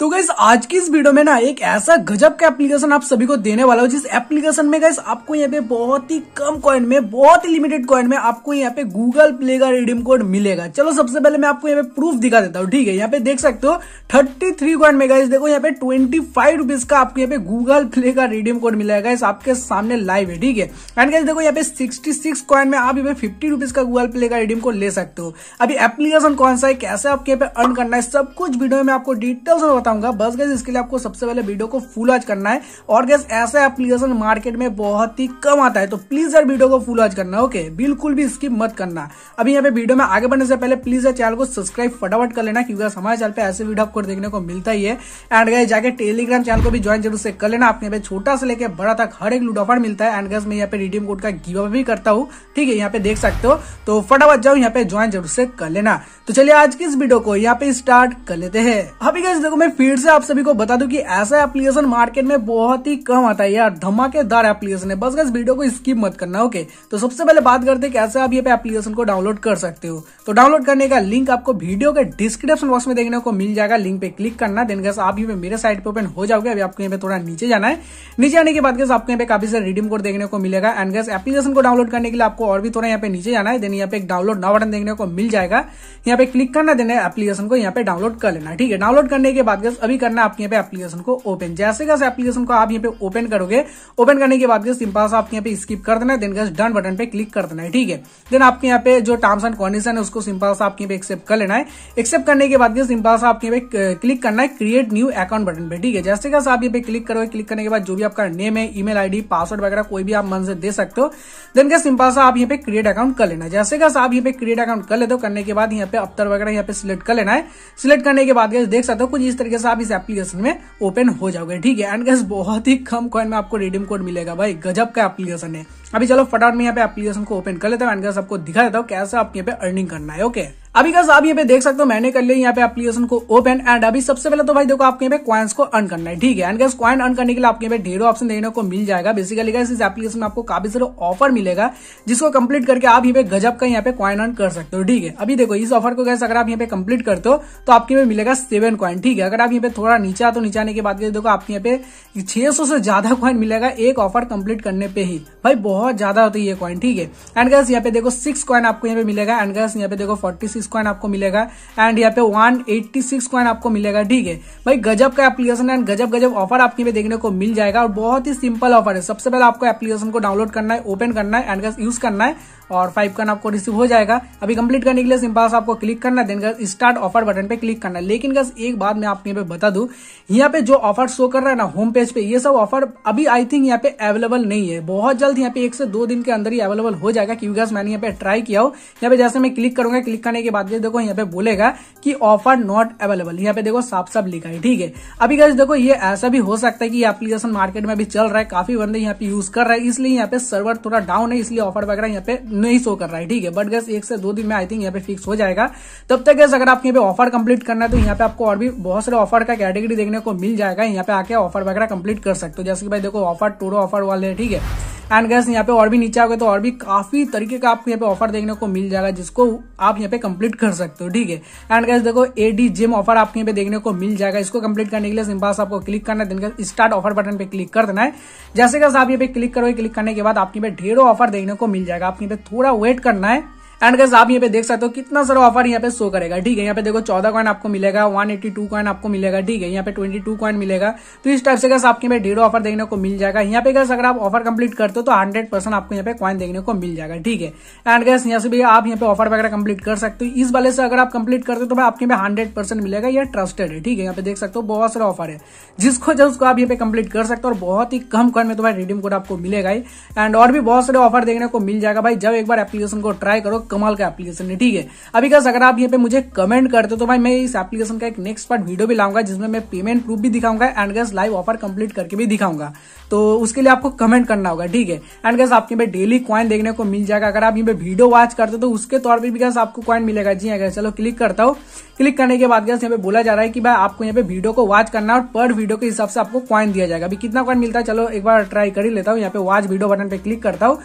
तो गैस आज की इस वीडियो में ना एक ऐसा गजब का एप्लीकेशन आप सभी को देने वाला हूँ जिस एप्लीकेशन में गैस आपको यहाँ पे बहुत ही कम कॉइन में बहुत ही लिमिटेड कॉइन में आपको यहाँ पे गूगल प्ले का रिडीम कोड मिलेगा चलो सबसे पहले मैं आपको यहाँ पे प्रूफ दिखा देता हूँ ठीक है यहाँ पे देख सकते हो थर्टी थ्री कॉइन में गाइस देखो यहाँ पे ट्वेंटी फाइव रुपीज का आपको यहाँ पे गूगल प्ले का रिडीम कोड मिलेगा इस आपके सामने लाइव है ठीक है एंड गाइस देखो यहाँ पे सिक्सटी सिक्स कॉइन में आप यहाँ पे फिफ्टी रुपीज का गूगल प्ले का रिडीम कोड ले सकते हो अभी एप्लीकेशन कौन सा है कैसे आपके यहाँ पे अर्न करना है सब कुछ वीडियो में आपको डिटेल्स मैं बताऊंगा बस गैस इसके लिए आपको सबसे पहले वीडियो को फुल आज करना है और गैस ऐसा एप्लीकेशन मार्केट में बहुत ही कम आता है तो प्लीज यार वीडियो को फुल आज करना ओके बिल्कुल भी स्किप मत करना अभी यहाँ पे वीडियो में आगे बढ़ने से पहले प्लीज यार चैनल को सब्सक्राइब फटाफट कर लेना क्योंकि हमारे चैनल पर ऐसे वीडियो आपको देखने को मिलता ही है एंड गैस जाके टेलीग्राम चैनल को भी ज्वाइन जरूर से कर लेना आपके यहाँ पे छोटा से लेकर बड़ा तक हर एक लूडोफार मिलता है एंड गैस मैं यहाँ पे रिडीम कोड का गिव भी करता हूँ ठीक है यहाँ पे देख सकते हो तो फटाफट जाओ यहाँ पे ज्वाइन जरूर से कर लेना तो चलिए आज की इस वीडियो को यहाँ पे स्टार्ट कर लेते हैं अभी गैस देखो मैं फिर से आप सभी को बता दूं कि ऐसा एप्लीकेशन मार्केट में बहुत ही कम आता है यार धमाकेदार एप्लीकेशन है बस इस वीडियो को स्किप मत करना ओके तो सबसे पहले बात करते हैं कैसे आप ये एप्लीकेशन को डाउनलोड कर सकते हो तो डाउनलोड करने का लिंक आपको वीडियो के डिस्क्रिप्शन बॉक्स में देखने को मिल जाएगा लिंक पे क्लिक करना देन गैस आप ये मेरे साइट पर ओपन हो जाओगे अभी आपको यहाँ पे थोड़ा नीचे जाना है नीचे आने के बाद गैस आपको यहाँ पे काफी सारे रिडीम कोड देखने को मिलेगा एंड गैस एप्लीकेशन को डाउनलोड करने के लिए आपको और भी थोड़ा यहाँ पे नीचे जाना है देन यहाँ पे एक डाउनलोड ना बटन देखने को मिल जाएगा यहाँ पे क्लिक करना देना एप्लीकेशन को यहाँ पे डाउनलोड कर लेना ठीक है डाउनलोड करने के बाद गैस अभी करना आपके यहाँ पे एप्लीकेशन को ओपन जैसे गैस एप्लीकेशन को आप यहाँ पे ओपन करोगे ओपन करने के बाद गैस सिंपल सा आपके यहाँ पे स्किप कर देना है देन गैस डन बटन पे क्लिक कर देना है ठीक है देन आपके यहाँ पे जो टर्म्स एंड कंडीशन है उसको सिंपल सा आपके यहाँ पे एक्सेप्ट कर लेना है एक्सेप्ट करने के बाद गैस सिंपल सा आपके यहाँ पे क्लिक करना है क्रिएट न्यू अकाउंट बटन पे ठीक है जैसे गैस आप यहाँ पे क्लिक करोगे क्लिक करने के बाद जो भी आपका नेम है ईमेल आईडी पासवर्ड वगैरह कोई भी आप मन से दे सकते हो देन गैस सिंपल सा आप यहाँ पे क्रिएट अकाउंट कर लेना है जैसे गैस आप यहाँ पे क्रिएट अकाउंट कर लेते हो करने के बाद यहाँ पे अफ्तर वगैरह यहाँ पे सिलेक्ट कर लेना है सिलेक्ट करने के बाद गैस देख सकते हो कुछ इस तरीके से आप इस एप्लीकेशन में ओपन हो जाओगे ठीक है एंड गैस बहुत ही कम कॉइन में आपको रिडीम कोड मिलेगा भाई गजब का एप्लीकेशन है अभी चलो फटाफट में यहाँ पे एप्लीकेशन को ओपन कर लेता हैं एंड गैस आपको दिखा देता हूँ कैसे आप यहाँ पे अर्निंग करना है ओके अभी गज आप यहाँ पे देख सकते हो मैंने कर लिया यहाँ पे एप्लीकेशन को ओपन एंड अभी सबसे पहले तो भाई देखो आपके यहाँ पे क्वाइंस को अर्न करना है ठीक है एंड गज क्वाइन अर्न करने के लिए आपके यहाँ पे ढेरों ऑप्शन देने को मिल जाएगा बेसिकली इस एप्लीकेशन में आपको काफी सारे ऑफर मिलेगा जिसको कंप्लीट करके आप यहाँ पे गजब का यहाँ पे क्वाइन अर्न कर सकते हो ठीक है अभी देखो इस ऑफर को गैस अगर आप यहाँ पे कंप्लीट करते हो तो आपके यहाँ पे मिलेगा सेवन क्वाइन ठीक है अगर आप यहाँ पे थोड़ा नीचा तो नीचाने की बात के बाद देखो आपके यहाँ पे छह से ज्यादा क्वाइन मिलेगा एक ऑफर कंप्लीट करने पे ही भाई बहुत ज्यादा होती है ये क्वाइन ठीक है एंड गैस यहाँ पे देखो सिक्स क्वाइन आपको यहाँ पे मिलेगा एंड गैस यहाँ पे देखो फोर्टी सिक्स आपको मिलेगा एंड यहाँ पे वन एट्टी सिक्स कॉइन आपको मिलेगा ठीक है भाई गजब का एप्लीकेशन एंड गजब गजब ऑफर आपके भी देखने को मिल जाएगा और बहुत ही सिंपल ऑफर है सबसे पहले आपको एप्लीकेशन को डाउनलोड करना है ओपन करना है एंड यूज करना है और फाइव कन आपको रिसीव हो जाएगा अभी कंप्लीट करने के लिए सिंपल आपको क्लिक करना then guys start offer button पे क्लिक करना लेकिन गस एक बात मैं आपको यहाँ पे बता दू यहाँ पे जो ऑफर शो कर रहा है ना होम पेज पे ये सब ऑफर अभी आई थिंक यहाँ पे अवेलेबल नहीं है बहुत जल्द यहाँ पे एक से दो दिन के अंदर ही अवेलेबल हो जाएगा क्योंकि गस मैंने यहाँ पे ट्राई किया हो यहाँ पे जैसे मैं क्लिक करूंगा क्लिक करने के बाद देखो यहाँ पे बोलेगा की ऑफर नॉट अवेलेबल यहाँ पे देखो साफ साफ लिखा है ठीक है अभी गस देखो ये ऐसा भी हो सकता है कि एप्लीकेशन मार्केट में अभी चल रहा है काफी बंदे यहाँ पे यूज कर रहे हैं इसलिए यहाँ पे सर्वर थोड़ा डाउन है इसलिए ऑफर वगैरह यहाँ पे नहीं शो कर रहा है ठीक है बट गैस एक से दो दिन में आई थिंक यहाँ पे फिक्स हो जाएगा तब तक गैस अगर आपके यहाँ पे ऑफर कंप्लीट करना है तो यहाँ पे आपको और भी बहुत सारे ऑफर का कैटेगरी देखने को मिल जाएगा यहाँ पे आके ऑफर वगैरह कंप्लीट कर सकते हो जैसे कि भाई देखो ऑफर टूरो ऑफर वाले ठीक है एंड गैस यहाँ पे और भी नीचे आओगे तो और भी काफी तरीके का आपको यहाँ पे ऑफर देखने को मिल जाएगा जिसको आप यहाँ पे कंप्लीट कर सकते हो ठीक है एंड गैस देखो एडी जिम ऑफर आपको यहाँ पे देखने को मिल जाएगा इसको कंप्लीट करने के लिए सिंपल आपको क्लिक करना है स्टार्ट ऑफर बटन पे क्लिक कर देना है जैसे कैसे आप यहाँ पे क्लिक करोगे क्लिक करने के बाद आपके पे ढेरों ऑफर देखने को मिल जाएगा आपके पे थोड़ा वेट करना है एंड गैस आप यहाँ पे देख सकते हो कितना सारा ऑफर यहाँ पे शो करेगा ठीक है यहाँ पे देखो चौदह कॉइन आपको मिलेगा वन एट्टी टू कॉइन आपको मिलेगा ठीक है यहाँ पे ट्वेंटी टू कॉइन मिलेगा तो इस टाइप से गैस आपके यहाँ पे ढेरों ऑफर देखने को मिल जाएगा यहाँ पे गैस अगर आप ऑफर कंप्लीट करते हो तो हंड्रेड परसेंट आपको यहाँ पे कॉइन देखने को मिल जाएगा ठीक है एंड गैस यहाँ से भी आप यहाँ पे ऑफर वगैरह कंप्लीट कर सकते हो इस वाले से अगर आप कंप्लीट करते हो तो आपके यहाँ पे हंड्रेड मिलेगा यह ट्रस्टेड है ठीक है यहाँ पे देख सकते हो बहुत सारा ऑफर है जिसको जो उसको आप यहाँ पे कंप्लीट कर सकते हो और बहुत ही कम कॉइन में तो भाई रिडीम कोड आपको मिलेगा एंड और भी बहुत सारे ऑफर देखने को मिल जाएगा भाई जब एक बार एप्लीकेशन को ट्राई करो कमाल का एप्लीकेशन है ठीक है अभी कस अगर आप यहाँ पे मुझे कमेंट करते तो भाई मैं इस एप्लीकेशन का एक नेक्स्ट पार्ट वीडियो भी लाऊंगा जिसमें मैं पेमेंट प्रूफ भी दिखाऊंगा and guys live offer complete करके भी दिखाऊंगा तो उसके लिए आपको कमेंट करना होगा ठीक है एंड गैस आपके यहाँ पे डेली क्वाइन देखने को मिल जाएगा अगर आप यहाँ पे वीडियो वॉच करते तो उसके तौर पर भी गैस आपको क्वाइन मिलेगा जी अगर हाँ, चलो क्लिक करता हो क्लिक करने के बाद गैस यहाँ पे बोला जा रहा है कि भाई आपको यहाँ पे वीडियो को वॉच करना और पर वीडियो के हिसाब से आपको क्वाइन दिया जाएगा अभी कितना क्वाइन मिलता है चलो एक बार ट्राई कर ही लेता हूँ यहाँ पे वॉच वीडियो बटन पे क्लिक करता हूँ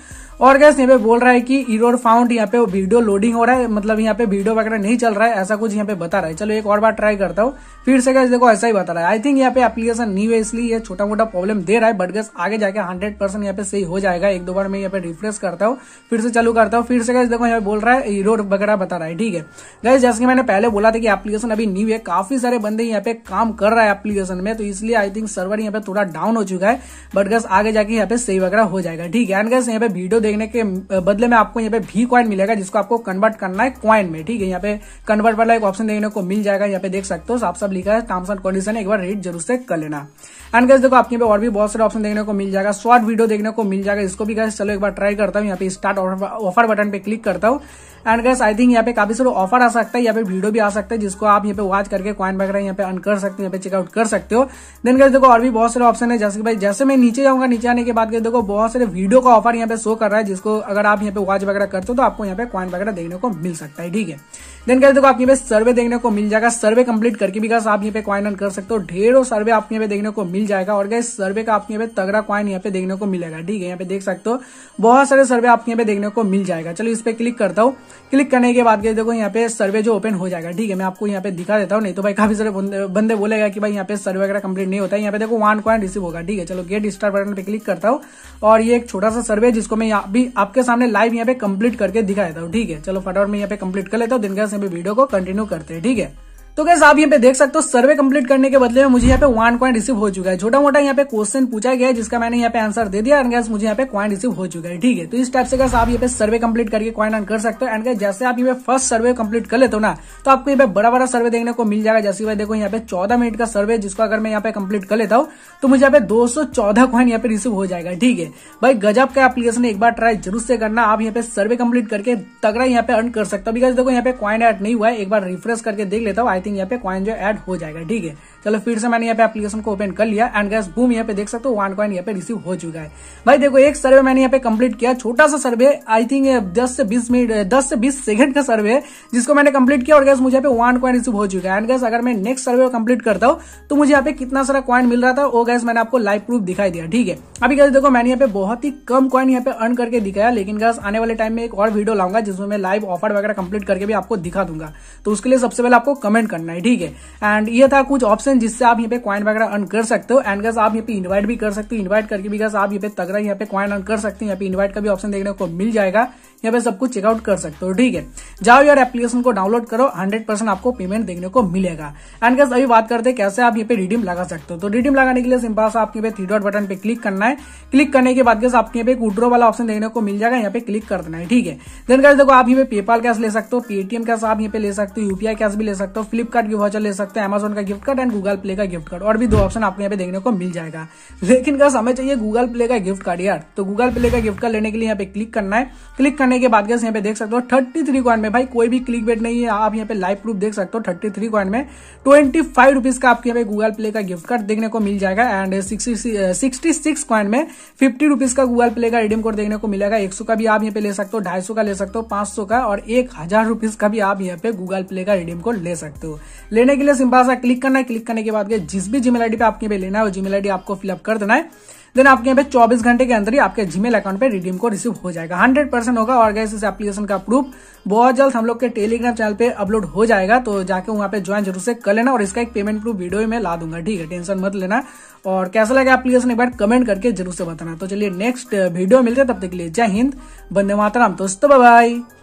और गैस यहाँ पे बोल रहा है कि इरोड फाउंड यहाँ पे वीडियो लोडिंग हो रहा है मतलब यहाँ पे वीडियो वगैरह नहीं चल रहा है ऐसा कुछ यहाँ पे बता रहा है चलो एक और बार ट्राई करता हूँ फिर से गैस देखो ऐसा ही बता रहा है आई थिंक यहाँ पे एप्लीकेशन न्यू है इसलिए ये छोटा मोटा प्रॉब्लम दे रहा है बट गैस आगे जाके हंड्रेड परसेंट यहाँ पे सही हो जाएगा एक दो बार मैं यहाँ पे रिफ्रेश करता हूँ फिर से चालू करता हूँ फिर से गैस देखो यहाँ बोल रहा है रोड वगैरह बता रहा है ठीक है गैस जैसे कि मैंने पहले बोला था कि एप्लीकेशन अभी न्यू है काफी सारे बंदे यहाँ पे काम कर रहा है एप्लीकेशन में तो इसलिए आई थिंक सर्वर यहाँ पे थोड़ा डाउन हो चुका है बट गैस आगे जाके यहाँ पे सही वगैरह हो जाएगा ठीक है एंड गैस यहाँ पे वीडियो देखने के बदले में आपको यहाँ पे भी क्वाइन मिलेगा जिसको आपको कन्वर्ट करना है क्वाइन में ठीक है यहाँ पे कन्वर्ट वाला एक ऑप्शन देखने को मिल जाएगा यहाँ पे देख सकते हो आप सब लिखा है टर्म्स एंड कंडीशन एक बार रीड जरूर से कर लेना एंड गैस देखो आपके पे और भी बहुत सारे ऑप्शन देखने को मिल जाएगा शॉर्ट वीडियो देखने को मिल जाएगा इसको भी गैस चलो एक बार ट्राई करता हूँ यहाँ पे स्टार्ट ऑफर बटन पे क्लिक करता हूँ एंड गैस आई थिंक यहाँ पे काफी सारे ऑफर आ सकता है यहाँ पे वीडियो भी आ सकता है जिसको आप यहाँ पे वॉच करके क्वाइन वगैरह यहाँ पे अन कर सकते हो यहाँ पे चेकआउट कर सकते हो देन गैस देखो और भी बहुत सारे ऑप्शन है जैसे भाई जैसे मैं नीचे जाऊंगा नीचे आने के बाद देखो बहुत सारे वीडियो का ऑफर यहाँ पे शो कर रहा है जिसको अगर आप यहाँ पे वॉच वगैरह करते हो तो आपको यहाँ पे वगैरह कॉइन वगैरह देखने को मिल सकता है ठीक है देन कहते देखो आप यहाँ पे सर्वे देखने को मिल जाएगा सर्वे कंप्लीट करके भी आप यहाँ पे क्वाइन कर सकते हो ढेरों सर्वे आप यहाँ पे देखने को मिल जाएगा और गैस सर्वे का आप यहाँ पे तगड़ा क्वाइन यहाँ पे देखने को मिलेगा ठीक है यहाँ पे देख सकते हो बहुत सारे सर्वे आप यहाँ पे देखने को मिल जाएगा चलो इस पे क्लिक करता हूँ क्लिक करने के बाद देखो यहाँ पे सर्वे जो ओपन हो जाएगा ठीक है मैं आपको यहाँ पे दिखा देता हूँ नहीं तो भाई काफी सारे बंदे बोलेगा कि भाई यहाँ पे सर्वे वगैरह कंप्लीट नहीं होता है यहाँ पे देखो वन क्वाइन रिसीव होगा ठीक है चलो गेट स्टार बटन पे क्लिक करता हूँ और ये एक छोटा सा सर्वे जिसको मैं अभी आपके सामने लाइव यहाँ पे कंप्लीट करके दिखा देता हूँ ठीक है चलो फटाफट में यहाँ पे कंप्लीट कर लेता हूँ दिन का से भी वीडियो को कंटिन्यू करते हैं ठीक है तो कैसे आप यहाँ पे देख सकते हो सर्वे कंप्लीट करने के बदले में मुझे यहाँ पे वन कॉइन रिसीव हो चुका है छोटा मोटा यहाँ पे क्वेश्चन पूछा गया है जिसका मैंने यहाँ पे आंसर दे दिया एंड मुझे यहाँ पे कॉइन रिसीव हो चुका है ठीक है तो इस टाइप से कैसे आप यहाँ पे सर्वे कंप्लीट करके क्वाइन अर्न कर सकते हो एंड जैसे आप यहाँ पे फर्स्ट सर्वे कंप्लीट कर लेते हो ना तो आपको यहाँ पे बड़ा बड़ा सर्वे देखने को मिल जाएगा जैसे भाई देखो यहाँ पे चौदह मिनट का सर्वे जिसको अगर मैं यहाँ पे कंप्लीट कर लेता हूँ तो मुझे यहाँ पे दो सौ चौदह क्वाइन यहाँ पे रिसीव हो जाएगा ठीक है भाई गजब का एप्लीकेशन एक बार ट्राई जरूर से करना आप यहाँ पे सर्वे कंप्लीट करके तगड़ा यहाँ पे अर्न कर सकते हो बिकॉज देखो यहाँ पे क्वाइन एड नहीं हुआ है एक बार रिफ्रेश करके देख लेता हूँ थिंक यहाँ पे कॉइन जो ऐड हो जाएगा ठीक है चलो फिर से मैंने यहाँ पे एप्लीकेशन को ओपन कर लिया एंड गैस बूम यहाँ पे देख सकते हो वन कॉइन यहाँ पे रिसीव हो चुका है भाई देखो एक सर्वे मैंने यहाँ पे कंप्लीट किया छोटा सा सर्वे आई थिंक दस से बीस मिनट uh, दस से बीस सेकंड का सर्वे है जिसको मैंने कंप्लीट किया और गैस मुझे यहाँ पे वन कॉइन रिसीव हो चुका है एंड गैस अगर मैं नेक्स्ट सर्वे कंप्लीट करता हूँ तो मुझे यहाँ पे कितना सारा कॉइन मिल रहा था वो गैस मैंने आपको लाइव प्रूफ दिखाई दिया ठीक है अभी गैस देखो मैंने यहाँ पे बहुत ही कम कॉइन यहाँ पे अर्न करके दिखाया लेकिन गैस आने वाले टाइम में एक और वीडियो लाऊंगा जिसमें मैं लाइव ऑफर वगैरह कंप्लीट करके भी आपको दिखा दूंगा तो उसके लिए सबसे पहले आपको कमेंट करना है ठीक है एंड ये था कुछ ऑप्शन हैं जिससे आप यहाँ पे कॉइन वगैरह अर्न कर सकते हो एंड गस आप यहाँ पे इन्वाइट भी कर सकते हो इन्वाइट करके भी गस आप यहाँ पे तगड़ा यहाँ पे कॉइन अर्न कर सकते हैं यहाँ पे इन्वाइट का भी ऑप्शन देखने को मिल जाएगा यहाँ पे सब कुछ चेकआउट कर सकते हो ठीक है जाओ यार एप्लीकेशन को डाउनलोड करो हंड्रेड परसेंट आपको पेमेंट देखने को मिलेगा एंड गैस अभी बात करते हैं कैसे आप यहाँ पे रिडीम लगा सकते हो तो रिडीम लगाने के लिए सिंपल सा आपके पे थ्री डॉट बटन पे क्लिक करना है क्लिक करने के बाद गैस आपके पे उड्रो वाला ऑप्शन देखने को मिल जाएगा यहाँ पे क्लिक कर देना है ठीक है देन कैसे देखो आप यहाँ पे पेपाल कैश ले सकते हो पेटीएम कैश आप यहाँ पे ले सकते हो यूपीआई कैश भी ले सकते हो फ्लिपकार्ट की वॉचर ले सकते हो अमेजोन का gift card and Google Play का गिफ्ट कार्ड और भी दो ऑप्शन आपको यहाँ पे देखने को मिल जाएगा लेकिन कैसे हमें चाहिए गूगल प्ले का गिफ्ट कार्ड यार तो गूगल प्ले का गिफ्ट कार्ड लेने के लिए यहाँ पे क्लिक करना है क्लिक करने करने के बाद यहाँ पे देख सकते हो थर्टी थ्री कॉइन में भाई कोई भी क्लिक बेट नहीं है आप यहाँ पे लाइव प्रूफ देख सकते हो थर्टी थ्री कॉइन में ट्वेंटी फाइव रुपीज का आपके यहाँ पे गूगल प्ले का गिफ्ट कार्ड देखने को मिल जाएगा एंड सिक्सटी सिक्स क्वाइन में फिफ्टी रुपीज का गूगल प्ले का रिडीम कोड देखने को मिलेगा एक का भी आप यहाँ पे ले सकते हो ढाई का ले सकते हो पांच का और एक हजार का भी आप यहाँ पे गूगल प्ले का रिडीम कोड ले सकते हो लेने के लिए सिंपल सा क्लिक करना है क्लिक करने के बाद जिस भी जीमेल आईडी पे आपके पे लेना है वो जीमेल आईडी आपको फिलअप कर देना है देन आपके यहाँ पे चौबीस घंटे के अंदर ही आपके जीमेल अकाउंट पे रिडीम को रिसीव हो जाएगा हंड्रेड परसेंट होगा और गैस इस एप्लीकेशन का प्रूफ बहुत जल्द हम लोग के टेलीग्राम चैनल पे अपलोड हो जाएगा तो जाके वहाँ पे ज्वाइन जरूर से कर लेना और इसका एक पेमेंट प्रूफ वीडियो में ला दूंगा ठीक है टेंशन मत लेना और कैसा लगा एप्लीकेशन एक बार कमेंट करके जरूर से बताना तो चलिए नेक्स्ट वीडियो मिलते तब तक के लिए जय हिंद बंदे मातराम दोस्तों बाई